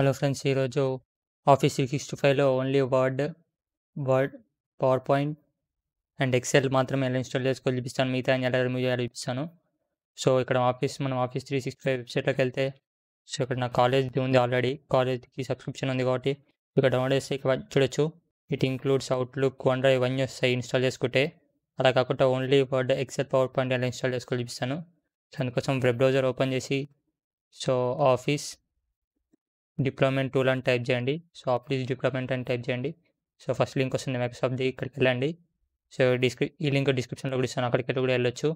hello friends ఈరోజు office three sixty ఫైవ్లో only word word power point and excel మాత్రమే ఎలా ఇన్స్టాల్ చేసుకొని చూపిస్తాను మిగతా ఎలా రిమూవ్ చేయాలో చూపిస్తాను సో ఇక్కడ ఆఫీస్ మనం ఆఫీస్ త్రీ సిక్స్టీ ఫైవ్ వెబ్సైట్లోకి వెళ్తే సో ఇక్కడ నా కాలేజ్ది ఉంది ఆల్రెడీ కాలేజ్కి సబ్స్క్రిప్షన్ ఉంది కాబట్టి ఇక్కడ డౌన్లోడ్ చేస్తే ఇక్కడ చూడొచ్చు it includes outlook one drive ఇవన్నీ వస్తాయి ఇన్స్టాల్ చేసుకుంటే అలా కాకుండా only word excel power point ఎలా ఇన్స్టాల్ చేసుకొని చూపిస్తాను సో అందుకోసం వెబ్ బ్రౌజర్ ఓపెన్ చేసి సో ఆఫీస్ డిప్లాయ్మెంట్ టూల్ అని టైప్ చేయండి సో ఆప్లీజ్ డిప్లాయ్మెంట్ అని టైప్ చేయండి సో ఫస్ట్ లింక్ వస్తుంది మైక్రోసాఫ్ట్ది ఇక్కడికి వెళ్ళండి సో డిస్క్రి ఈ లింక్ డిస్క్రిప్షన్లో కూడా ఇస్తాను అక్కడికి వెళ్ళి కూడా వెళ్ళొచ్చు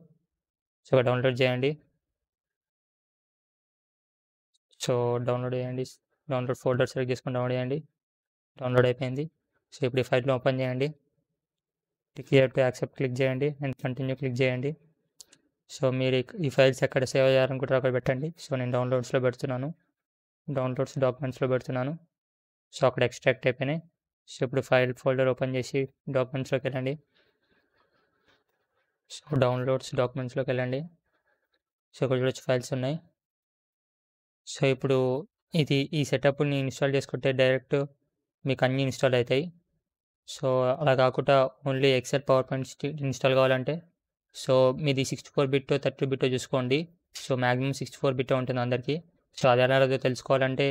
సో డౌన్లోడ్ చేయండి సో డౌన్లోడ్ చేయండి డౌన్లోడ్ ఫోల్డర్ సెలెక్ట్ చేసుకుని డౌన్లోడ్ చేయండి డౌన్లోడ్ అయిపోయింది సో ఇప్పుడు ఈ ఫైల్ని ఓపెన్ చేయండి క్లియర్ టు యాక్సెప్ట్ క్లిక్ చేయండి అండ్ కంటిన్యూ క్లిక్ చేయండి సో మీరు ఈ ఫైల్స్ ఎక్కడ సేవ్ చేయాలనుకుంటారో అక్కడ పెట్టండి సో నేను డౌన్లోడ్స్లో పెడుతున్నాను డౌన్లోడ్స్ డాక్యుమెంట్స్లో పెడుతున్నాను సో అక్కడ ఎక్స్ట్రాక్ట్ అయిపోయినాయి సో ఇప్పుడు ఫైల్ ఫోల్డర్ ఓపెన్ చేసి డాక్యుమెంట్స్లోకి వెళ్ళండి సో డౌన్లోడ్స్ డాక్యుమెంట్స్లోకి వెళ్ళండి సో ఇక్కడ చూడొచ్చు ఫైల్స్ ఉన్నాయి సో ఇప్పుడు ఇది ఈ సెటప్ని ఇన్స్టాల్ చేసుకుంటే డైరెక్ట్ మీకు అన్నీ ఇన్స్టాల్ అవుతాయి సో అలా కాకుండా only excel power point install కావాలంటే సో మీది sixty four bit thirty bit చూసుకోండి so maximum sixty four bit ఉంటుంది అందరికీ సో అది ఎలాగో తెలుసుకోవాలంటే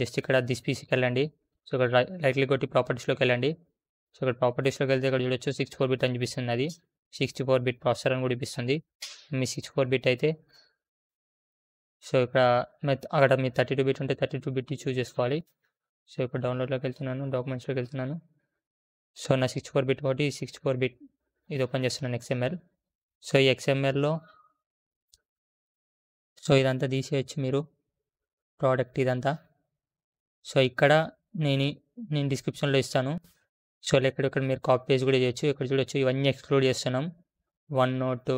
జస్ట్ ఇక్కడ దిస్ పీసీకి వెళ్ళండి సో ఇక్కడ లైట్లీ కొట్టి ప్రాపర్టీస్లోకి వెళ్ళండి సో ఇక్కడ ప్రాపర్టీస్లోకి వెళ్తే ఇక్కడ చూడొచ్చు సిక్స్ ఫోర్ బిట్ అని చూపిస్తుంది అది సిక్స్టీ ఫోర్ బిట్ ప్రాసెసర్ అని కూడా చూపిస్తుంది మీ సిక్స్ ఫోర్ బిట్ అయితే సో ఇక్కడ అక్కడ మీ థర్టీ టూ బిట్ ఉంటే థర్టీ టూ బిట్ చూస్ చేసుకోవాలి సో ఇప్పుడు డౌన్లోడ్లోకి వెళ్తున్నాను డాక్యుమెంట్స్లోకి వెళ్తున్నాను సో నా సిక్స్ ఫోర్ బిట్ కాబట్టి సిక్స్ ఫోర్ బిట్ ఇది ఓపెన్ చేస్తున్నాను ఎక్స్ఎంఎల్ సో ఈ ఎక్స్ఎంఎల్లో సో ఇదంతా తీసేయచ్చు మీరు ప్రోడక్ట్ ఇదంతా సో ఇక్కడ నేను నేను డిస్క్రిప్షన్లో ఇస్తాను సో ఎక్కడెక్కడ ఇక్కడ మీరు కాపీ పేజ్ కూడా చేయొచ్చు ఇక్కడ చూడొచ్చు ఇవన్నీ ఎక్స్క్లూడ్ చేస్తున్నాం one note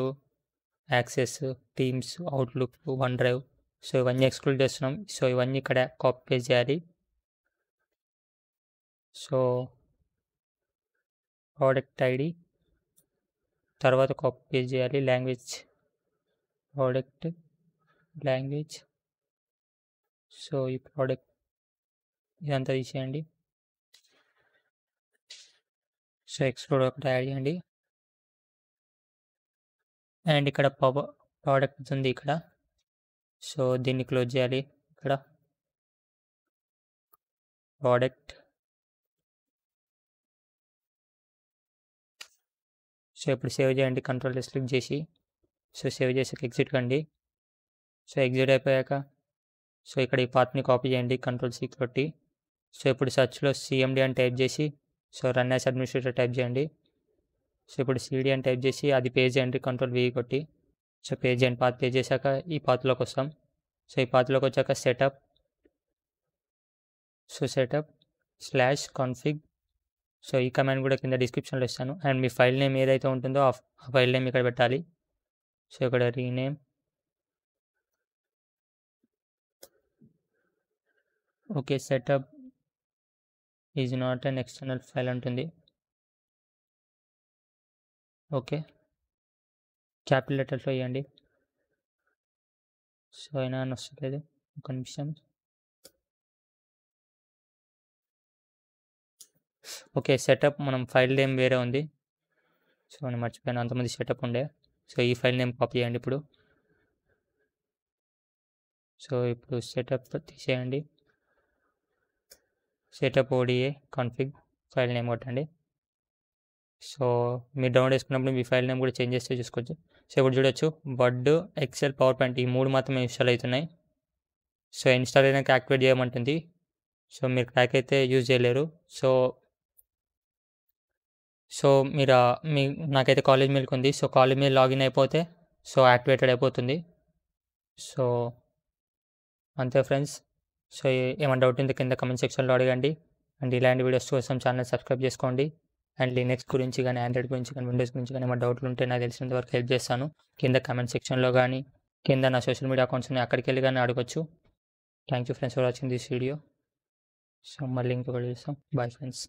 access teams outlook one drive so ఇవన్నీ ఎక్స్క్లూడ్ చేస్తున్నాం సో ఇవన్నీ ఇక్కడ కాపీ పేజ్ చేయాలి సో ప్రోడక్ట్ ఐడి తర్వాత కాపీ పేజ్ చేయాలి లాంగ్వేజ్ ప్రోడక్ట్ లాంగ్వేజ్ సో ఈ ప్రోడక్ట్ ఇదంతా తీసేయండి సో ఎక్స్ప్లోర్ ఒకటి యాడ్ చేయండి అండ్ ఇక్కడ ప్రోడక్ట్ ఉంది ఇక్కడ సో దీన్ని క్లోజ్ చేయాలి ఇక్కడ ప్రోడక్ట్ సో ఇప్పుడు సేవ్ చేయండి కంట్రోల్ క్లిక్ చేసి సో సేవ్ చేసాక ఎగ్జిట్ కండి సో ఎగ్జిట్ అయిపోయాక సో ఇక్కడ ఈ పాత్ని కాపీ చేయండి కంట్రోల్ సీ కొట్టి సో ఇప్పుడు సర్చ్లో సిఎండి అని టైప్ చేసి so run as administrator type చేయండి సో ఇప్పుడు సిడి అని టైప్ చేసి అది పే చేయండి కంట్రోల్ వి కొట్టి సో పే చేయండి పాత్ పే చేశాక ఈ పాత్లోకి వస్తాం సో ఈ పాత్లోకి వచ్చాక setup so setup slash config so ఈ కమాండ్ కూడా కింద డిస్క్రిప్షన్లో ఇస్తాను అండ్ మీ ఫైల్ నేమ్ ఏదైతే ఉంటుందో ఆ ఫైల్ నేమ్ ఇక్కడ పెట్టాలి సో ఇక్కడ rename okay setup is not an external file అంటుంది ఓకే క్యాపిటల్ లెటర్స్లో వేయండి సో అయినా అని వస్తుంది ఒక నిమిషం ఓకే సెటప్ మనం ఫైల్ నేమ్ వేరే ఉంది సో నేను మర్చిపోయాను అంతమంది సెటప్ ఉండే సో ఈ ఫైల్ నేమ్ కాపీ చేయండి ఇప్పుడు సో ఇప్పుడు సెటప్ తీసేయండి setup ODA config file name కొట్టండి సో మీరు డౌన్లోడ్ చేసుకున్నప్పుడు మీ ఫైల్ నేమ్ కూడా చేంజ్ చేస్తే చూసుకోవచ్చు సో ఇప్పుడు చూడొచ్చు వర్డ్ ఎక్సెల్ పవర్ పాయింట్ ఈ మూడు మాత్రమే ఇన్స్టాల్ అవుతున్నాయి సో ఇన్స్టాల్ అయినాక యాక్టివేట్ చేయమంటుంది సో మీరు క్రాక్ అయితే యూజ్ చేయలేరు సో సో మీరు మీ నాకైతే కాలేజ్ మెయిల్కి ఉంది సో కాలేజ్ మెయిల్ లాగిన్ అయిపోతే సో యాక్టివేటెడ్ అయిపోతుంది సో అంతే ఫ్రెండ్స్ సో ఏమైనా డౌట్ ఉంది కింద కమెంట్ సెక్షన్లో అడగండి అండ్ ఇలాంటి వీడియోస్ కోసం ఛానల్ సబ్స్క్రైబ్ చేసుకోండి అండ్ లినక్స్ గురించి కానీ ఆండ్రాయిడ్ గురించి కానీ విండోస్ గురించి కానీ ఏమైనా డౌట్లు ఉంటే నాకు తెలిసినంత వరకు హెల్ప్ చేస్తాను కింద కమెంట్ సెక్షన్లో కానీ కింద నా సోషల్ మీడియా అకౌంట్స్ ఉన్నాయి అక్కడికి వెళ్ళి కానీ అడగచ్చు thank you friends for watching this video so మళ్ళీ ఇంకొకటి చూస్తాం బాయ్ ఫ్రెండ్స్